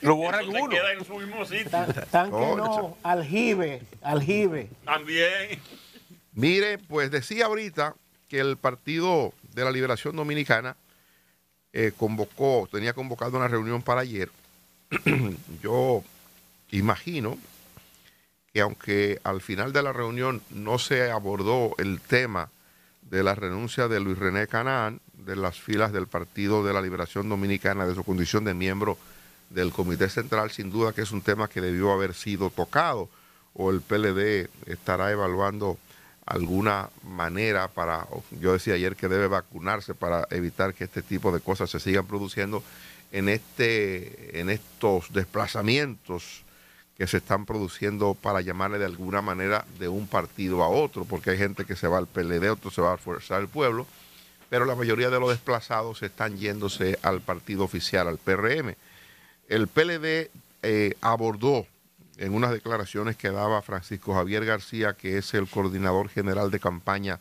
Lo borra alguno. Queda en su mismo tanque no, aljibe, aljibe. También. Mire, pues decía ahorita que el Partido de la Liberación Dominicana eh, convocó, tenía convocado una reunión para ayer. Yo imagino que aunque al final de la reunión no se abordó el tema de la renuncia de Luis René Canaán de las filas del Partido de la Liberación Dominicana de su condición de miembro del Comité Central, sin duda que es un tema que debió haber sido tocado o el PLD estará evaluando alguna manera para, yo decía ayer que debe vacunarse para evitar que este tipo de cosas se sigan produciendo en, este, en estos desplazamientos que se están produciendo para llamarle de alguna manera de un partido a otro, porque hay gente que se va al PLD, otro se va a forzar el pueblo, pero la mayoría de los desplazados están yéndose al partido oficial, al PRM. El PLD eh, abordó en unas declaraciones que daba Francisco Javier García, que es el coordinador general de campaña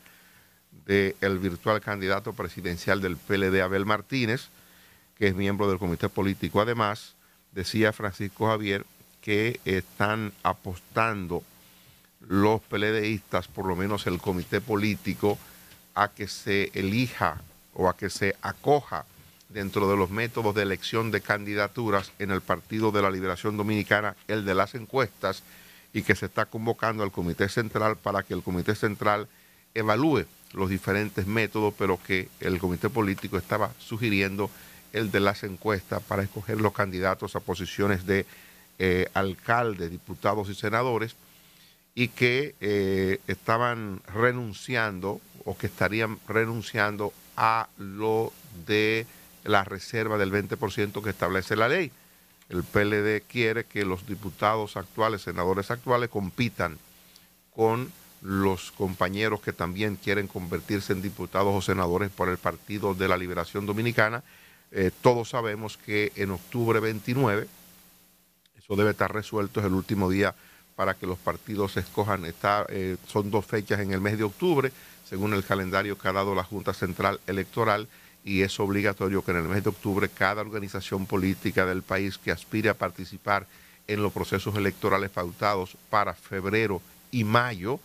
del virtual candidato presidencial del PLD, Abel Martínez, que es miembro del comité político. Además, decía Francisco Javier que están apostando los PLDistas, por lo menos el comité político, a que se elija o a que se acoja dentro de los métodos de elección de candidaturas en el Partido de la Liberación Dominicana, el de las encuestas, y que se está convocando al Comité Central para que el Comité Central evalúe los diferentes métodos, pero que el Comité Político estaba sugiriendo el de las encuestas para escoger los candidatos a posiciones de eh, alcaldes, diputados y senadores, y que eh, estaban renunciando o que estarían renunciando a lo de la reserva del 20% que establece la ley. El PLD quiere que los diputados actuales, senadores actuales, compitan con los compañeros que también quieren convertirse en diputados o senadores por el Partido de la Liberación Dominicana. Eh, todos sabemos que en octubre 29, eso debe estar resuelto, es el último día para que los partidos escojan. Está, eh, son dos fechas en el mes de octubre, según el calendario que ha dado la Junta Central Electoral, y es obligatorio que en el mes de octubre cada organización política del país que aspire a participar en los procesos electorales pautados para febrero y mayo,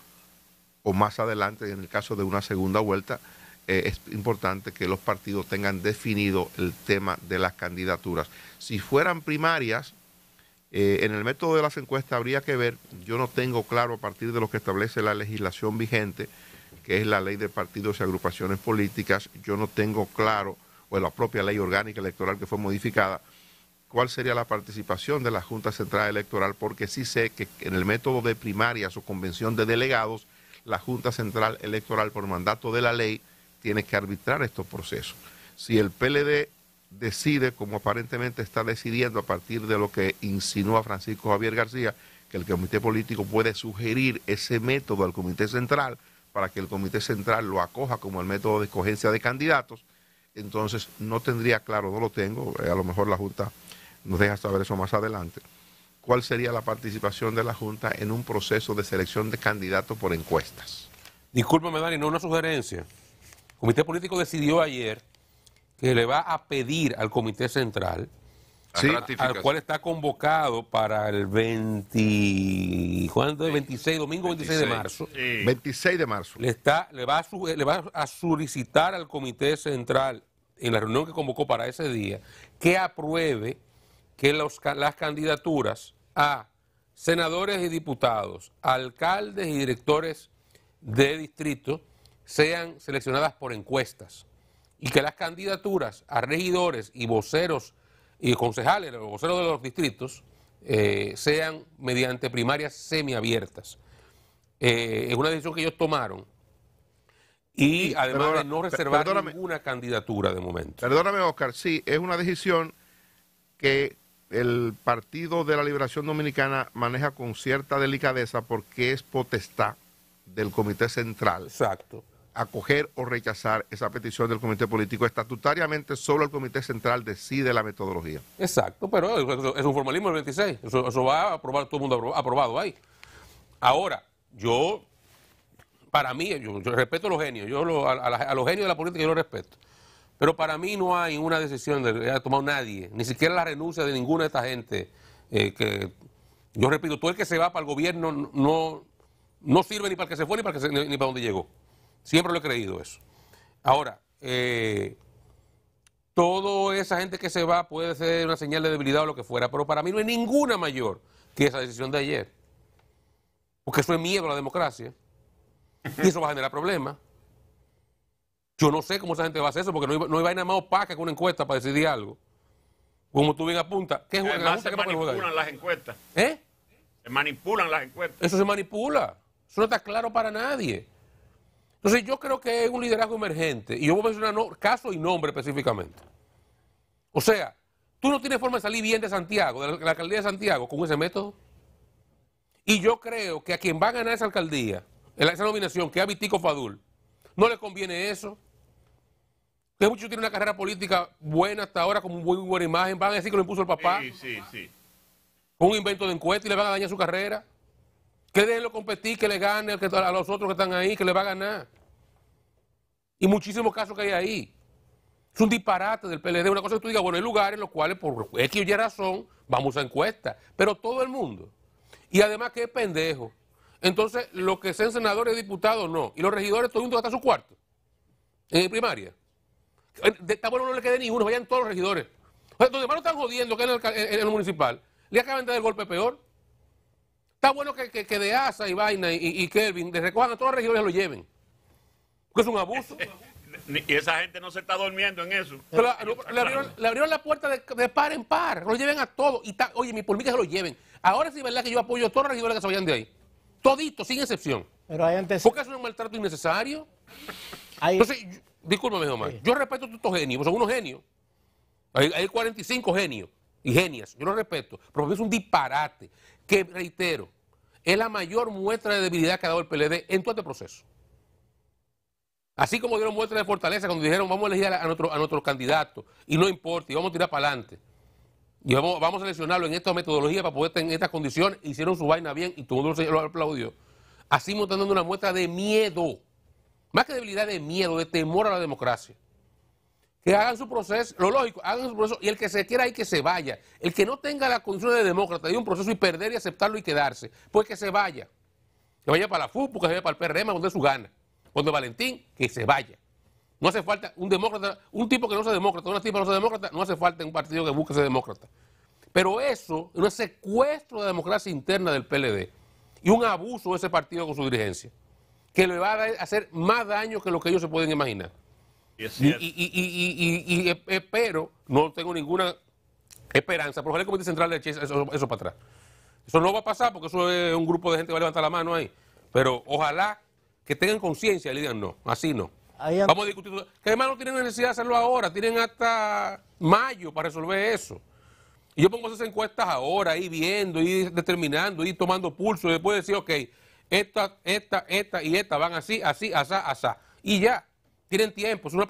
o más adelante en el caso de una segunda vuelta, eh, es importante que los partidos tengan definido el tema de las candidaturas. Si fueran primarias, eh, en el método de las encuestas habría que ver, yo no tengo claro a partir de lo que establece la legislación vigente, que es la ley de partidos y agrupaciones políticas, yo no tengo claro, o en la propia ley orgánica electoral que fue modificada, cuál sería la participación de la Junta Central Electoral, porque sí sé que en el método de primarias o convención de delegados, la Junta Central Electoral, por mandato de la ley, tiene que arbitrar estos procesos. Si el PLD decide, como aparentemente está decidiendo a partir de lo que insinúa Francisco Javier García, que el comité político puede sugerir ese método al comité central, para que el Comité Central lo acoja como el método de escogencia de candidatos, entonces no tendría claro, no lo tengo, eh, a lo mejor la Junta nos deja saber eso más adelante, cuál sería la participación de la Junta en un proceso de selección de candidatos por encuestas. Discúlpame, Dani, no una sugerencia. El Comité Político decidió ayer que le va a pedir al Comité Central al cual está convocado para el 26, domingo 26, de marzo. 26 de marzo. Le, está, le, va a a solicitar al Comité Central, en la reunión que convocó para ese día, que apruebe que las candidaturas a senadores y diputados, alcaldes y directores de distrito sean seleccionadas por encuestas y que las candidaturas a regidores y voceros y concejales, los voceros de los distritos, eh, sean mediante primarias semiabiertas. Eh, es una decisión que ellos tomaron y además de no reservar ninguna candidatura de momento. Perdóname, Oscar, sí, es una decisión que el Partido de la Liberación Dominicana maneja con cierta delicadeza porque es potestad del Comité Central. Exacto acoger o rechazar esa petición del comité político. Estatutariamente solo el comité central decide la metodología. Exacto, pero es un formalismo el 26. Eso, va a aprobar todo el mundo aprobado ahí. Ahora, yo, para mí, yo, respeto los genios, yo a, los genios de la política yo los respeto. Pero para mí no hay una decisión que haya tomado nadie, ni siquiera la renuncia de ninguna de esta gente. Eh, que Yo repito, todo el que se va para el gobierno no, no sirve ni para el que se fue ni para, ni para donde llegó. Siempre lo he creído eso. Ahora, eh, toda esa gente que se va puede ser una señal de debilidad o lo que fuera, pero para mí no hay ninguna mayor que esa decisión de ayer. Porque eso es miedo a la democracia. Y eso va a generar problemas. Yo no sé cómo esa gente va a hacer eso, porque no hay, no vaina más opaca que una encuesta para decidir algo. Como tú bien apuntas, ¿qué una encuesta? se manipulan las encuestas. ¿Eh? Se manipulan las encuestas. Eso se manipula. Eso no está claro para nadie. Entonces yo creo que es un liderazgo emergente. Y yo voy a mencionar caso y nombre específicamente. O sea, tú no tienes forma de salir bien de Santiago, de la, alcaldía de Santiago, con ese método. Y yo creo que a quien va a ganar esa alcaldía, esa nominación, que es a Vitico Fadul, no le conviene eso. Que muchos tienen una carrera política buena hasta ahora, con muy buena imagen, van a decir que lo impuso el papá. Sí, sí, sí. Con un invento de encuesta y le van a dañar su carrera. Que déjenlo competir, que le gane a los otros que están ahí, que le va a ganar. Y muchísimos casos que hay ahí. Es un disparate del PLD. Una cosa que tú digas, bueno, hay lugares en los cuales por X y Y razón vamos a encuestas. Pero todo el mundo. Y además que es pendejo. Entonces, lo que sean senadores y diputados, no. Y los regidores, todo el mundo a su cuarto. En primaria. Está bueno, no le quede ninguno, vayan todos los regidores. Los demás no están jodiendo que en el, en el municipal. Le acaban de dar el golpe peor. Está bueno que, que, de Asa y Vaina y, Kelvin les recojan a todas las regiones y lo lleven. Porque es un abuso. Y esa gente no se está durmiendo en eso. le, abrieron, la puerta de, par en par. Lo lleven a todos. Y oye, mi por mí que se lo lleven. Ahora sí es verdad que yo apoyo a todas las regiones que se vayan de ahí. Toditos, sin excepción. Pero hay antes... Porque es un maltrato innecesario. Entonces, discúlpame, nomás. Yo respeto a todos estos genios, son unos genios. Hay, hay 45 genios y genias. Yo los respeto. Pero es un disparate que reitero, es la mayor muestra de debilidad que ha dado el PLD en todo este proceso. Así como dieron muestra de fortaleza cuando dijeron vamos a elegir a, nuestro, a nuestros candidatos y no importa, y vamos a tirar para adelante. Y vamos, a seleccionarlo en esta metodología para poder tener en estas condiciones. Hicieron su vaina bien y todo el mundo lo aplaudió. Así nos están dando una muestra de miedo, más que debilidad de miedo, de temor a la democracia que hagan su proceso, lo lógico, hagan su proceso, y el que se quiera ahí que se vaya. El que no tenga la condición de demócrata de un proceso y perder y aceptarlo y quedarse, pues que se vaya. Que vaya para la FUP, que vaya para el PRM, donde su gana. Donde Valentín, que se vaya. No hace falta un demócrata, un tipo que no sea demócrata, una tipo que no sea demócrata, no hace falta un partido que busque ser demócrata. Pero eso es secuestro de la democracia interna del PLD y un abuso de ese partido con su dirigencia, que le va a hacer más daño que lo que ellos se pueden imaginar. Y, y, espero, eh, eh, no tengo ninguna esperanza, pero ojalá el Comité Central de eso, para atrás. Eso no va a pasar porque eso es un grupo de gente que va a levantar la mano ahí. Pero ojalá que tengan conciencia y le digan no, así no. Vamos a discutir. Que además no tienen necesidad de hacerlo ahora, tienen hasta mayo para resolver eso. Y yo pongo esas encuestas ahora, y viendo, y determinando, y tomando pulso y después decir, ok, esta, esta, esta y esta van así, así, asá, asá. Y ya tienen tiempo, es una,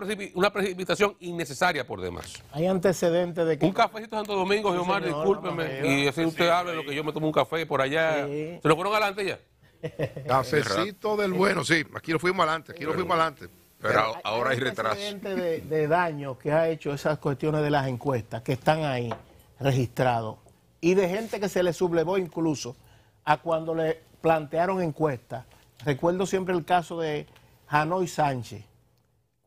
precipitación innecesaria por demás. Hay antecedentes de que... Un cafecito Santo Domingo, sí, discúlpeme, y así usted habla de lo que yo me tomo un café por allá. ¿Se lo fueron adelante ya? Cafecito del bueno, sí, aquí lo fuimos adelante, aquí lo fuimos adelante. Pero, ahora hay, ahora hay, hay retraso. De, daño que ha hecho esas cuestiones de las encuestas que están ahí registrados y de gente que se le sublevó incluso a cuando le plantearon encuestas. Recuerdo siempre el caso de Hanoi Sánchez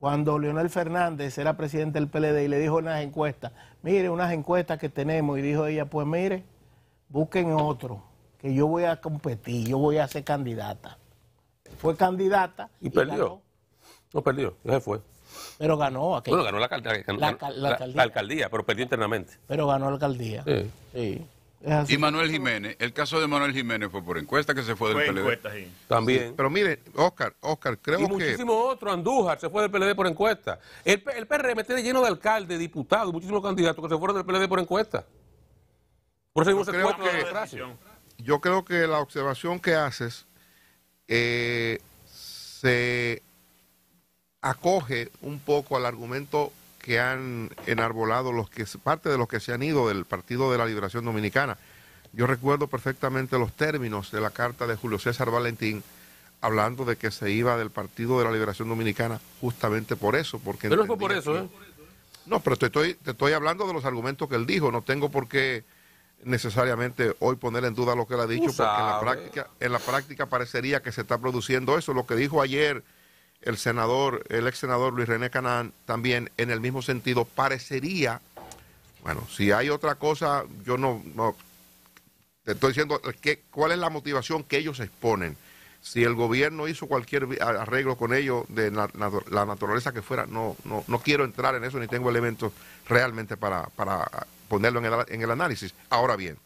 cuando Leonel Fernández era presidente del PLD y le dijo en las encuestas, mire, unas encuestas que tenemos, y dijo ella, pues mire, busquen otro, que yo voy a competir, yo voy a ser candidata. Fue candidata. Y, perdió. No perdió, ya se fue. Pero ganó Bueno, ganó la, alcaldía, la, alcaldía. pero perdió internamente. Pero ganó la alcaldía. Sí. sí. Ah, y Manuel Jiménez, el caso de Manuel Jiménez fue por encuesta que se fue del PLD. También. pero mire, Oscar, Oscar, creo y que... muchísimo otro, Andújar, se fue del PLD por encuesta. El, PRM tiene lleno de alcaldes, diputados, muchísimos candidatos que se fueron del PLD por encuesta. Por eso yo creo, que, yo creo que la observación que haces eh, se acoge un poco al argumento que han enarbolado los que parte de los que se han ido del Partido de la Liberación Dominicana. Yo recuerdo perfectamente los términos de la carta de Julio César Valentín hablando de que se iba del Partido de la Liberación Dominicana justamente por eso, porque fue por eso, ¿eh? No, pero te estoy, te estoy hablando de los argumentos que él dijo, no tengo por qué necesariamente hoy poner en duda lo que él ha dicho, porque en la, práctica, en la práctica parecería que se está produciendo eso. Lo que dijo ayer el senador, el ex senador Luis René Canán, también en el mismo sentido, parecería, bueno, si hay otra cosa, yo no, no te estoy diciendo eh, que, cuál es la motivación que ellos exponen. Si el gobierno hizo cualquier arreglo con ellos de la, naturaleza que fuera, no, no, no, quiero entrar en eso ni tengo elementos realmente para, para ponerlo en el, en el análisis. Ahora bien,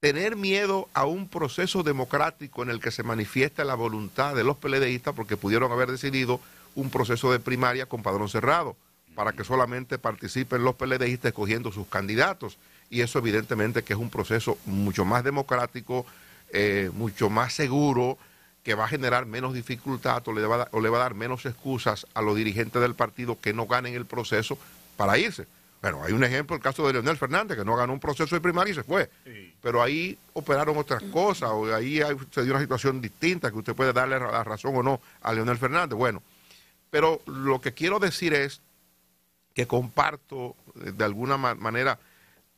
tener miedo a un proceso democrático en el que se manifiesta la voluntad de los PLDistas porque pudieron haber decidido un proceso de primaria con padrón cerrado para que solamente participen los PLDistas escogiendo sus candidatos. Y eso evidentemente que es un proceso mucho más democrático, eh, mucho más seguro, que va a generar menos dificultad o le va a dar menos excusas a los dirigentes del partido que no ganen el proceso para irse. Bueno, hay un ejemplo, el caso de Leonel Fernández, que no ganó un proceso de primaria y se fue. Pero ahí operaron otras cosas, o ahí se dio una situación distinta que usted puede darle la razón o no a Leonel Fernández. Bueno, pero lo que quiero decir es que comparto eh, de alguna manera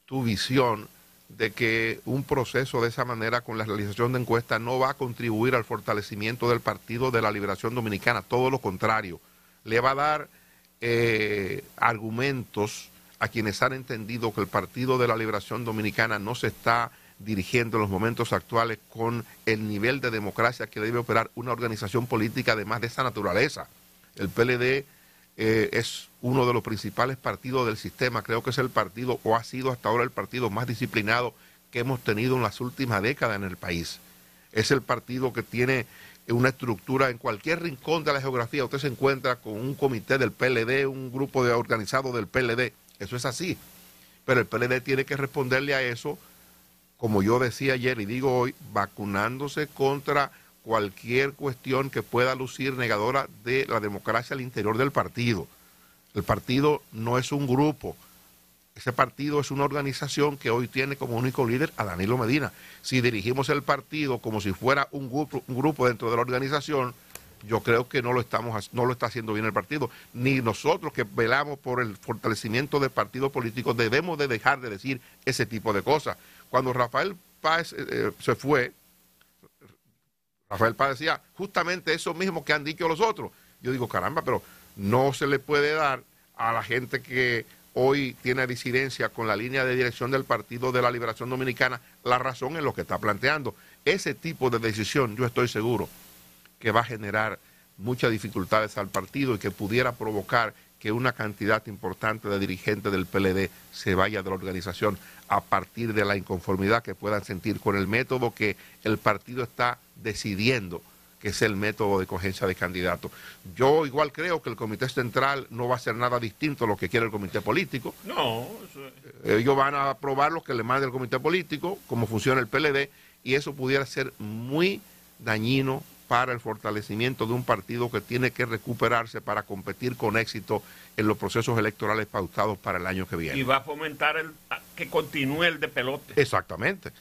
tu visión de que un proceso de esa manera con la realización de encuestas no va a contribuir al fortalecimiento del Partido de la Liberación Dominicana, todo lo contrario, le va a dar eh, argumentos a quienes han entendido que el Partido de la Liberación Dominicana no se está dirigiendo en los momentos actuales con el nivel de democracia que debe operar una organización política además de esa naturaleza. El PLD eh, es uno de los principales partidos del sistema, creo que es el partido o ha sido hasta ahora el partido más disciplinado que hemos tenido en las últimas décadas en el país. Es el partido que tiene una estructura en cualquier rincón de la geografía, usted se encuentra con un comité del PLD, un grupo de del PLD eso es así. Pero el PLD tiene que responderle a eso, como yo decía ayer y digo hoy, vacunándose contra cualquier cuestión que pueda lucir negadora de la democracia al interior del partido. El partido no es un grupo. Ese partido es una organización que hoy tiene como único líder a Danilo Medina. Si dirigimos el partido como si fuera un grupo, un grupo dentro de la organización, yo creo que no lo, estamos, no lo está haciendo bien el partido. Ni nosotros que velamos por el fortalecimiento del partido político debemos de dejar de decir ese tipo de cosas. Cuando Rafael Páez eh, eh, se fue, Rafael Páez decía justamente eso mismo que han dicho los otros. Yo digo, caramba, pero no se le puede dar a la gente que hoy tiene disidencia con la línea de dirección del Partido de la Liberación Dominicana la razón en lo que está planteando. Ese tipo de decisión, yo estoy seguro, que va a generar muchas dificultades al partido y que pudiera provocar que una cantidad importante de dirigentes del PLD se vaya de la organización a partir de la inconformidad que puedan sentir con el método que el partido está decidiendo que es el método de cogencia de candidatos. Yo igual creo que el Comité Central no va a ser nada distinto a lo que quiere el Comité Político. No. Ellos van a aprobar lo que le manda el Comité Político, cómo funciona el PLD, y eso pudiera ser muy dañino para el fortalecimiento de un partido que tiene que recuperarse para competir con éxito en los procesos electorales pautados para el año que viene. Y va a fomentar el, que continúe el de pelote. Exactamente.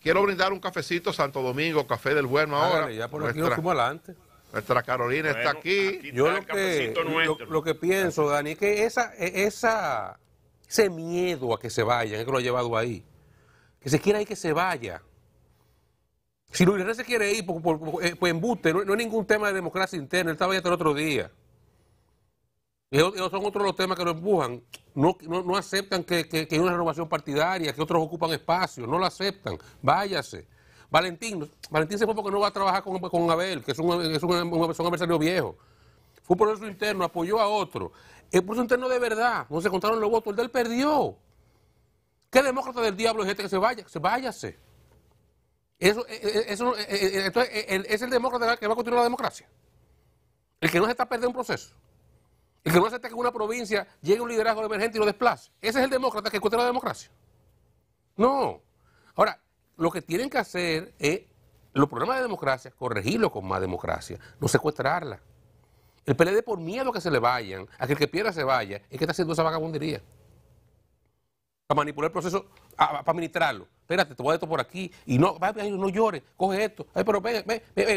Quiero brindar un cafecito Santo Domingo, café del bueno ahora. ya por aquí como adelante. Nuestra Carolina está aquí. Yo lo que, pienso, Dani, es que esa, e, esa, ese miedo a que se vayan, es que lo ha llevado ahí. Que se quiera ahí que se vaya si Luis René se quiere ir, por, eh, embuste, no, hay ningún tema de democracia interna, él estaba ya hasta el otro día. son otros los temas que lo empujan. No, aceptan que, hay una renovación partidaria, que otros ocupan espacio, no lo aceptan. Váyase. Valentín, Valentín se fue porque no va a trabajar con, Abel, que es un, adversario viejo. Fue un proceso interno, apoyó a otro. El proceso interno de verdad, no se contaron los votos, el él perdió. ¿Qué demócrata del diablo es este que se vaya? Se váyase. Eso, eh, eh, eh, eso, es el demócrata que va a continuar la democracia. El que no se está perdiendo un proceso. El que no acepta que una provincia llegue un liderazgo emergente y lo desplace. Ese es el demócrata que encuentra la democracia. No. Ahora, lo que tienen que hacer es los problemas de democracia, corregirlo con más democracia, no secuestrarla. El PLD por miedo a que se le vayan, a que el que pierda se vaya, es que está haciendo esa vagabundería para manipular el proceso, para administrarlo. Espérate, te voy a dar esto por aquí. Y no, no llores, coge esto. pero ve,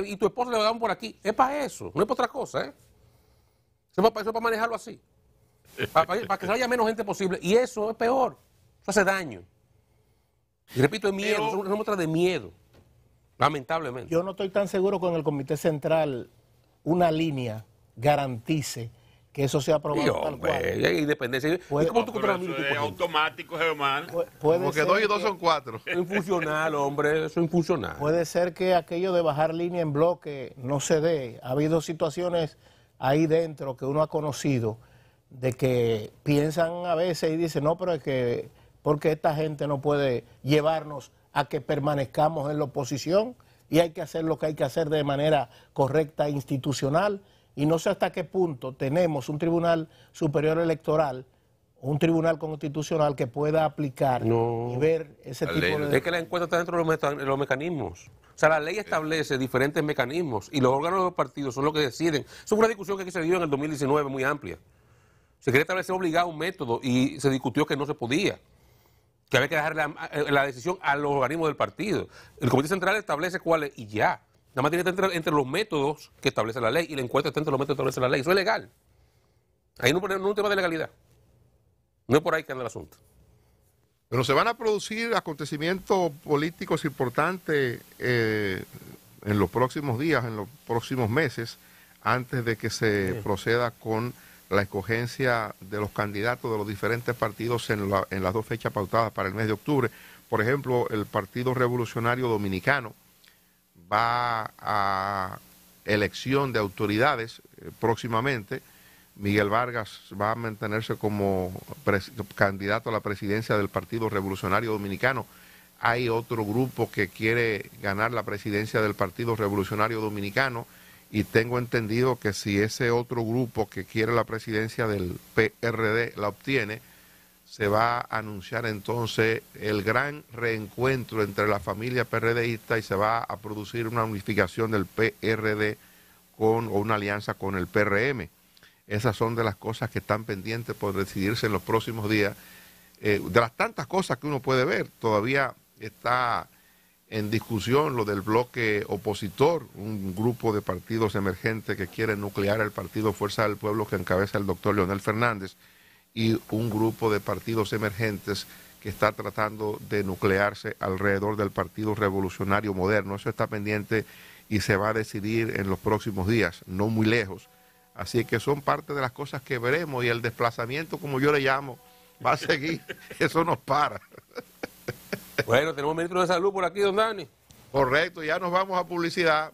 y tu esposo le va a dar por aquí. Es para eso, no es para otra cosa, ¿eh? es para, eso para manejarlo así. Para, que haya menos gente posible. Y eso es peor. Eso hace daño. Y repito, es miedo, es una muestra de miedo. Lamentablemente. Yo no estoy tan seguro con el Comité Central una línea garantice que eso sea aprobado. tal cual. hay independencia. Puede, tú ah, automático, Germán. Porque dos y dos son cuatro. Es infuncional, hombre, eso es infuncional. Puede ser que aquello de bajar línea en bloque no se dé. Ha habido situaciones ahí dentro que uno ha conocido de que piensan a veces y dicen, no, pero es que porque esta gente no puede llevarnos a que permanezcamos en la oposición y hay que hacer lo que hay que hacer de manera correcta e institucional. Y no sé hasta qué punto tenemos un tribunal superior electoral un tribunal constitucional que pueda aplicar y ver ese tipo ley, de... Es que la encuesta está dentro de los, mecanismos. O sea, la ley establece diferentes mecanismos y los órganos de los partidos son los que deciden. Es una discusión que aquí se dio en el 2019 muy amplia. Se quería establecer obligado un método y se discutió que no se podía, que había que dejar la, la decisión a los organismos del partido. El Comité Central establece cuál es y ya. Nada más tiene que estar entre, los métodos que establece la ley y el encuentro está entre los métodos que establece la ley. Eso es legal. Ahí no, no un tema de legalidad. No es por ahí que anda el asunto. Pero se van a producir acontecimientos políticos importantes eh, en los próximos días, en los próximos meses, antes de que se proceda con la escogencia de los candidatos de los diferentes partidos en las dos fechas pautadas para el mes de octubre. Por ejemplo, el Partido Revolucionario Dominicano va a elección de autoridades eh, próximamente. Miguel Vargas va a mantenerse como candidato a la presidencia del Partido Revolucionario Dominicano. Hay otro grupo que quiere ganar la presidencia del Partido Revolucionario Dominicano y tengo entendido que si ese otro grupo que quiere la presidencia del PRD la obtiene, se va a anunciar entonces el gran reencuentro entre la familia PRDista y se va a producir una unificación del PRD con, o una alianza con el PRM. Esas son de las cosas que están pendientes por decidirse en los próximos días. Eh, de las tantas cosas que uno puede ver, todavía está en discusión lo del bloque opositor, un grupo de partidos emergentes que quiere nuclear el partido Fuerza del Pueblo que encabeza el doctor Leonel Fernández y un grupo de partidos emergentes que está tratando de nuclearse alrededor del Partido Revolucionario Moderno. Eso está pendiente y se va a decidir en los próximos días, no muy lejos. Así que son parte de las cosas que veremos y el desplazamiento, como yo le llamo, va a seguir. Eso nos para. Bueno, tenemos un ministro de salud por aquí, don Dani. Correcto, ya nos vamos a publicidad.